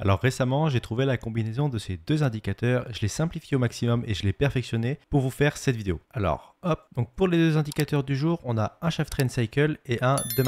Alors récemment, j'ai trouvé la combinaison de ces deux indicateurs, je l'ai simplifié au maximum et je l'ai perfectionné pour vous faire cette vidéo. Alors hop, donc pour les deux indicateurs du jour, on a un shaft Train cycle et un de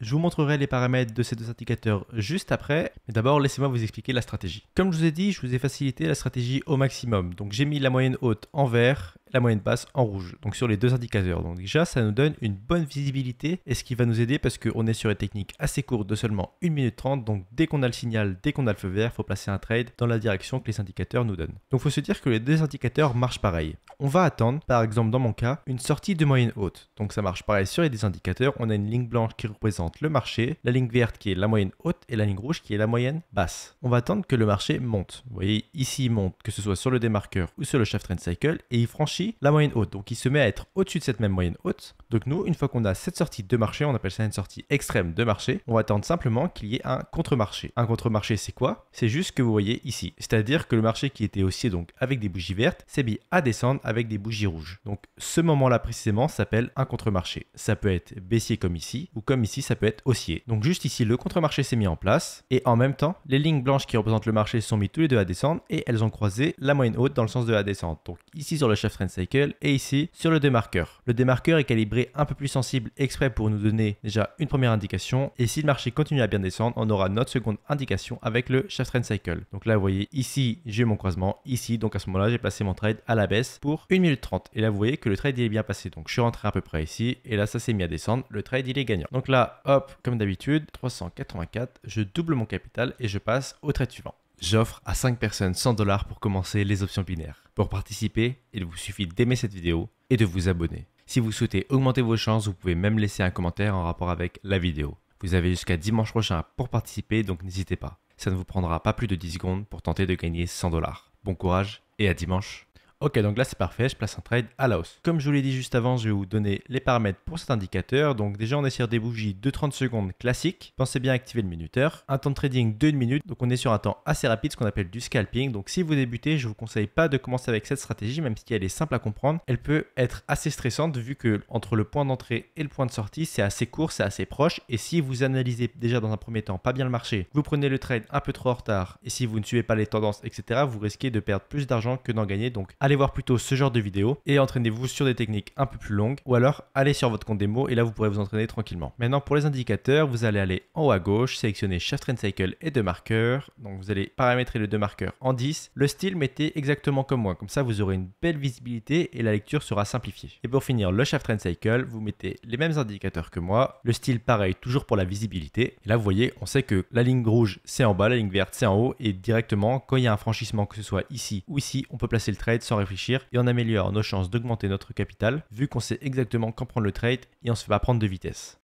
Je vous montrerai les paramètres de ces deux indicateurs juste après, mais d'abord laissez-moi vous expliquer la stratégie. Comme je vous ai dit, je vous ai facilité la stratégie au maximum. Donc j'ai mis la moyenne haute en vert la moyenne basse en rouge, donc sur les deux indicateurs. Donc déjà, ça nous donne une bonne visibilité et ce qui va nous aider parce qu'on est sur une technique assez courte de seulement 1 minute 30. Donc dès qu'on a le signal, dès qu'on a le feu vert, faut placer un trade dans la direction que les indicateurs nous donnent. Donc il faut se dire que les deux indicateurs marchent pareil. On va attendre, par exemple dans mon cas, une sortie de moyenne haute. Donc ça marche pareil sur les deux indicateurs. On a une ligne blanche qui représente le marché, la ligne verte qui est la moyenne haute et la ligne rouge qui est la moyenne basse. On va attendre que le marché monte. Vous voyez, ici il monte, que ce soit sur le démarqueur ou sur le shaft trend cycle et il franchit la moyenne haute. Donc il se met à être au-dessus de cette même moyenne haute. Donc nous, une fois qu'on a cette sortie de marché, on appelle ça une sortie extrême de marché, on va attendre simplement qu'il y ait un contre-marché. Un contre-marché, c'est quoi C'est juste que vous voyez ici. C'est-à-dire que le marché qui était haussier donc avec des bougies vertes s'est mis à descendre avec des bougies rouges. Donc ce moment-là précisément s'appelle un contre-marché. Ça peut être baissier comme ici ou comme ici, ça peut être haussier. Donc juste ici, le contre-marché s'est mis en place et en même temps, les lignes blanches qui représentent le marché sont mis tous les deux à descendre et elles ont croisé la moyenne haute dans le sens de la descente. Donc ici sur le chef trend Cycle et ici sur le démarqueur. Le démarqueur est calibré un peu plus sensible exprès pour nous donner déjà une première indication et si le marché continue à bien descendre, on aura notre seconde indication avec le Shaft Trend Cycle. Donc là vous voyez ici j'ai mon croisement, ici donc à ce moment-là j'ai placé mon trade à la baisse pour 1 minute 30 et là vous voyez que le trade il est bien passé donc je suis rentré à peu près ici et là ça s'est mis à descendre, le trade il est gagnant. Donc là hop comme d'habitude 384, je double mon capital et je passe au trade suivant. J'offre à 5 personnes 100 dollars pour commencer les options binaires. Pour participer, il vous suffit d'aimer cette vidéo et de vous abonner. Si vous souhaitez augmenter vos chances, vous pouvez même laisser un commentaire en rapport avec la vidéo. Vous avez jusqu'à dimanche prochain pour participer, donc n'hésitez pas. Ça ne vous prendra pas plus de 10 secondes pour tenter de gagner 100 dollars. Bon courage et à dimanche Ok, donc là c'est parfait, je place un trade à la hausse. Comme je vous l'ai dit juste avant, je vais vous donner les paramètres pour cet indicateur. Donc déjà on est sur des bougies de 30 secondes classiques. Pensez bien à activer le minuteur. Un temps de trading de 1 minute, donc on est sur un temps assez rapide, ce qu'on appelle du scalping. Donc si vous débutez, je vous conseille pas de commencer avec cette stratégie, même si elle est simple à comprendre. Elle peut être assez stressante vu que entre le point d'entrée et le point de sortie, c'est assez court, c'est assez proche. Et si vous analysez déjà dans un premier temps pas bien le marché, vous prenez le trade un peu trop en retard et si vous ne suivez pas les tendances, etc., vous risquez de perdre plus d'argent que d'en gagner. Donc allez voir plutôt ce genre de vidéo et entraînez-vous sur des techniques un peu plus longues ou alors allez sur votre compte démo et là vous pourrez vous entraîner tranquillement. Maintenant pour les indicateurs, vous allez aller en haut à gauche, sélectionner Shaft Trend Cycle et deux marqueurs. Donc vous allez paramétrer les deux marqueurs en 10. Le style, mettez exactement comme moi, comme ça vous aurez une belle visibilité et la lecture sera simplifiée. Et pour finir le Shaft Trend Cycle, vous mettez les mêmes indicateurs que moi. Le style pareil, toujours pour la visibilité. Et là vous voyez, on sait que la ligne rouge c'est en bas, la ligne verte c'est en haut et directement quand il y a un franchissement que ce soit ici ou ici, on peut placer le trade sans réfléchir et on améliore nos chances d'augmenter notre capital vu qu'on sait exactement quand prendre le trade et on se fait pas prendre de vitesse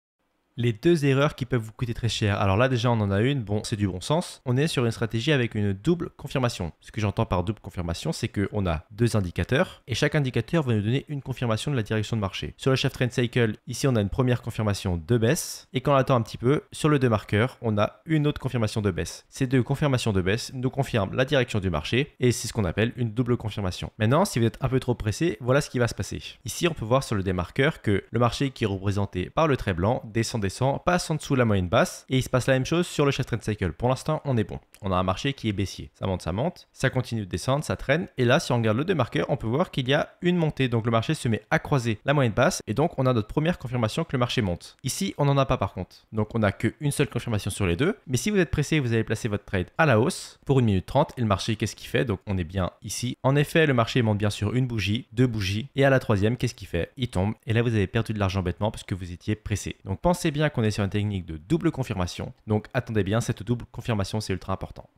les deux erreurs qui peuvent vous coûter très cher. Alors là déjà on en a une, bon c'est du bon sens. On est sur une stratégie avec une double confirmation. Ce que j'entends par double confirmation c'est que qu'on a deux indicateurs et chaque indicateur va nous donner une confirmation de la direction de marché. Sur le chef trend cycle, ici on a une première confirmation de baisse et quand on attend un petit peu, sur le démarqueur on a une autre confirmation de baisse. Ces deux confirmations de baisse nous confirment la direction du marché et c'est ce qu'on appelle une double confirmation. Maintenant si vous êtes un peu trop pressé, voilà ce qui va se passer. Ici on peut voir sur le démarqueur que le marché qui est représenté par le trait blanc descend descend, passe en dessous la moyenne basse, et il se passe la même chose sur le chef trend cycle. Pour l'instant, on est bon. On a un marché qui est baissier. Ça monte, ça monte, ça continue de descendre, ça traîne, et là, si on regarde le démarqueur, on peut voir qu'il y a une montée, donc le marché se met à croiser la moyenne basse, et donc on a notre première confirmation que le marché monte. Ici, on n'en a pas par contre, donc on n'a qu'une seule confirmation sur les deux, mais si vous êtes pressé, vous allez placer votre trade à la hausse pour une minute 30, et le marché, qu'est-ce qu'il fait Donc on est bien ici. En effet, le marché monte bien sur une bougie, deux bougies, et à la troisième, qu'est-ce qu'il fait Il tombe, et là, vous avez perdu de l'argent bêtement parce que vous étiez pressé. Donc pensez bien qu'on est sur une technique de double confirmation, donc attendez bien, cette double confirmation c'est ultra important.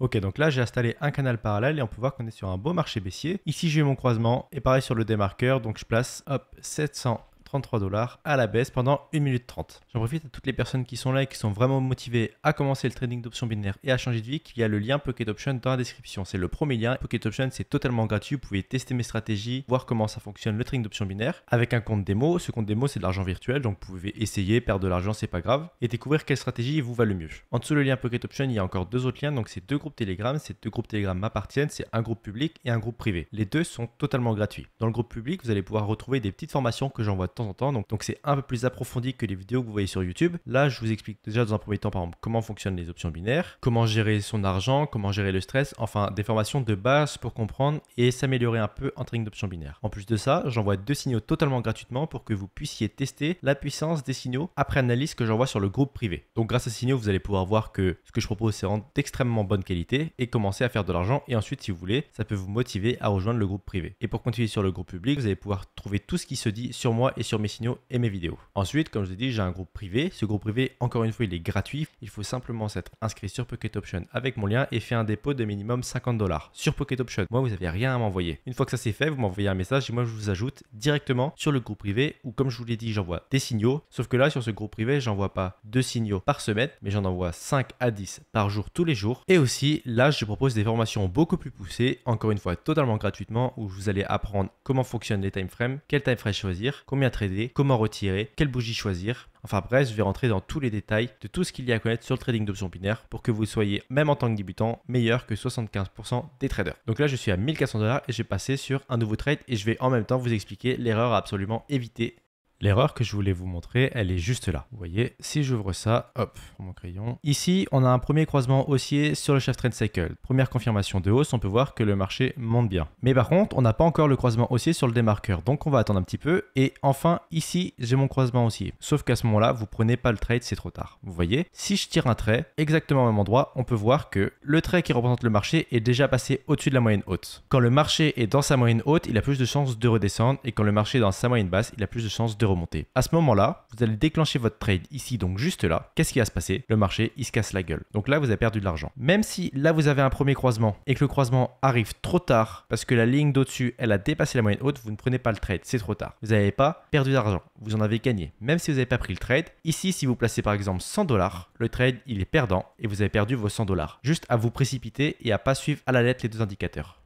Ok, donc là j'ai installé un canal parallèle et on peut voir qu'on est sur un beau marché baissier. Ici j'ai mon croisement et pareil sur le démarqueur, donc je place hop 700 33 dollars à la baisse pendant 1 minute 30. J'en profite à toutes les personnes qui sont là et qui sont vraiment motivées à commencer le trading d'options binaires et à changer de vie qu'il y a le lien Pocket Option dans la description. C'est le premier lien. Pocket Option, c'est totalement gratuit. Vous pouvez tester mes stratégies, voir comment ça fonctionne le trading d'options binaires avec un compte démo. Ce compte démo, c'est de l'argent virtuel, donc vous pouvez essayer, perdre de l'argent, c'est pas grave, et découvrir quelle stratégie vous va le mieux. En dessous le lien Pocket Option, il y a encore deux autres liens, donc c'est deux groupes Telegram. Ces deux groupes Telegram m'appartiennent, c'est un groupe public et un groupe privé. Les deux sont totalement gratuits. Dans le groupe public, vous allez pouvoir retrouver des petites formations que j'envoie temps Donc, c'est un peu plus approfondi que les vidéos que vous voyez sur YouTube. Là, je vous explique déjà dans un premier temps, par exemple, comment fonctionnent les options binaires, comment gérer son argent, comment gérer le stress, enfin des formations de base pour comprendre et s'améliorer un peu en trading d'options binaires. En plus de ça, j'envoie deux signaux totalement gratuitement pour que vous puissiez tester la puissance des signaux après analyse que j'envoie sur le groupe privé. Donc grâce à ces signaux, vous allez pouvoir voir que ce que je propose, c'est rendre d'extrêmement bonne qualité et commencer à faire de l'argent. Et ensuite, si vous voulez, ça peut vous motiver à rejoindre le groupe privé. Et pour continuer sur le groupe public, vous allez pouvoir tout ce qui se dit sur moi et sur mes signaux et mes vidéos. Ensuite, comme je ai dit, j'ai un groupe privé. Ce groupe privé, encore une fois, il est gratuit. Il faut simplement s'être inscrit sur Pocket Option avec mon lien et faire un dépôt de minimum 50 dollars sur Pocket Option. Moi, vous n'avez rien à m'envoyer. Une fois que ça c'est fait, vous m'envoyez un message et moi, je vous ajoute directement sur le groupe privé où, comme je vous l'ai dit, j'envoie des signaux. Sauf que là, sur ce groupe privé, j'envoie pas deux signaux par semaine, mais j'en envoie 5 à 10 par jour tous les jours. Et aussi, là, je propose des formations beaucoup plus poussées, encore une fois, totalement gratuitement, où vous allez apprendre comment fonctionnent les timeframes quel time frame choisir, combien trader, comment retirer, quelle bougie choisir. Enfin bref, je vais rentrer dans tous les détails de tout ce qu'il y a à connaître sur le trading d'options binaires pour que vous soyez, même en tant que débutant, meilleur que 75% des traders. Donc là, je suis à 1400 dollars et je vais passer sur un nouveau trade et je vais en même temps vous expliquer l'erreur à absolument éviter L'erreur que je voulais vous montrer, elle est juste là. Vous voyez, si j'ouvre ça, hop, mon crayon. Ici, on a un premier croisement haussier sur le chef Trend Cycle. Première confirmation de hausse, on peut voir que le marché monte bien. Mais par contre, on n'a pas encore le croisement haussier sur le démarqueur, donc on va attendre un petit peu. Et enfin, ici, j'ai mon croisement haussier. Sauf qu'à ce moment-là, vous prenez pas le trade, c'est trop tard. Vous voyez, si je tire un trait, exactement au même endroit, on peut voir que le trait qui représente le marché est déjà passé au-dessus de la moyenne haute. Quand le marché est dans sa moyenne haute, il a plus de chances de redescendre, et quand le marché est dans sa moyenne basse, il a plus de chances de remonter. À ce moment-là, vous allez déclencher votre trade ici, donc juste là. Qu'est-ce qui va se passer Le marché, il se casse la gueule. Donc là, vous avez perdu de l'argent. Même si là, vous avez un premier croisement et que le croisement arrive trop tard parce que la ligne d'au-dessus, elle a dépassé la moyenne haute, vous ne prenez pas le trade. C'est trop tard. Vous n'avez pas perdu d'argent. Vous en avez gagné. Même si vous n'avez pas pris le trade. Ici, si vous placez par exemple 100 dollars, le trade, il est perdant et vous avez perdu vos 100 dollars. Juste à vous précipiter et à pas suivre à la lettre les deux indicateurs.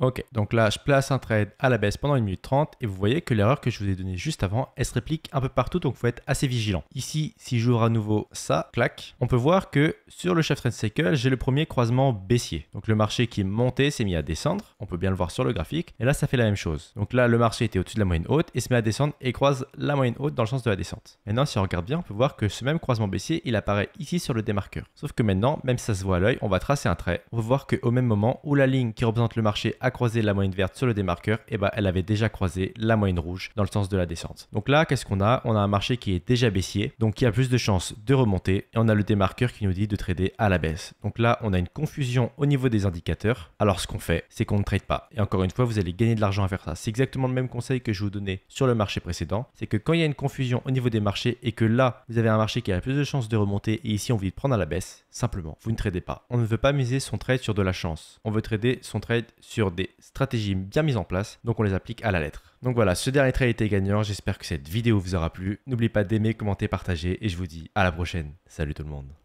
Ok, donc là, je place un trade à la baisse pendant une minute 30 et vous voyez que l'erreur que je vous ai donnée juste avant, elle se réplique un peu partout, donc il faut être assez vigilant. Ici, si j'ouvre à nouveau ça, clac, on peut voir que sur le chef trend cycle, j'ai le premier croisement baissier. Donc le marché qui est monté s'est mis à descendre, on peut bien le voir sur le graphique, et là, ça fait la même chose. Donc là, le marché était au-dessus de la moyenne haute et se met à descendre et croise la moyenne haute dans le sens de la descente. Maintenant, si on regarde bien, on peut voir que ce même croisement baissier, il apparaît ici sur le démarqueur. Sauf que maintenant, même si ça se voit à l'œil, on va tracer un trait. On peut voir qu'au même moment où la ligne qui représente le marché a a croisé la moyenne verte sur le démarqueur, et bah elle avait déjà croisé la moyenne rouge dans le sens de la descente. Donc là, qu'est-ce qu'on a On a un marché qui est déjà baissier, donc qui a plus de chances de remonter, et on a le démarqueur qui nous dit de trader à la baisse. Donc là, on a une confusion au niveau des indicateurs. Alors ce qu'on fait, c'est qu'on ne trade pas. Et encore une fois, vous allez gagner de l'argent à faire ça. C'est exactement le même conseil que je vous donnais sur le marché précédent, c'est que quand il y a une confusion au niveau des marchés et que là, vous avez un marché qui a plus de chances de remonter et ici on vit de prendre à la baisse, simplement, vous ne tradez pas. On ne veut pas miser son trade sur de la chance. On veut trader son trade sur des stratégies bien mises en place, donc on les applique à la lettre. Donc voilà, ce dernier trail était gagnant, j'espère que cette vidéo vous aura plu. N'oubliez pas d'aimer, commenter, partager, et je vous dis à la prochaine. Salut tout le monde.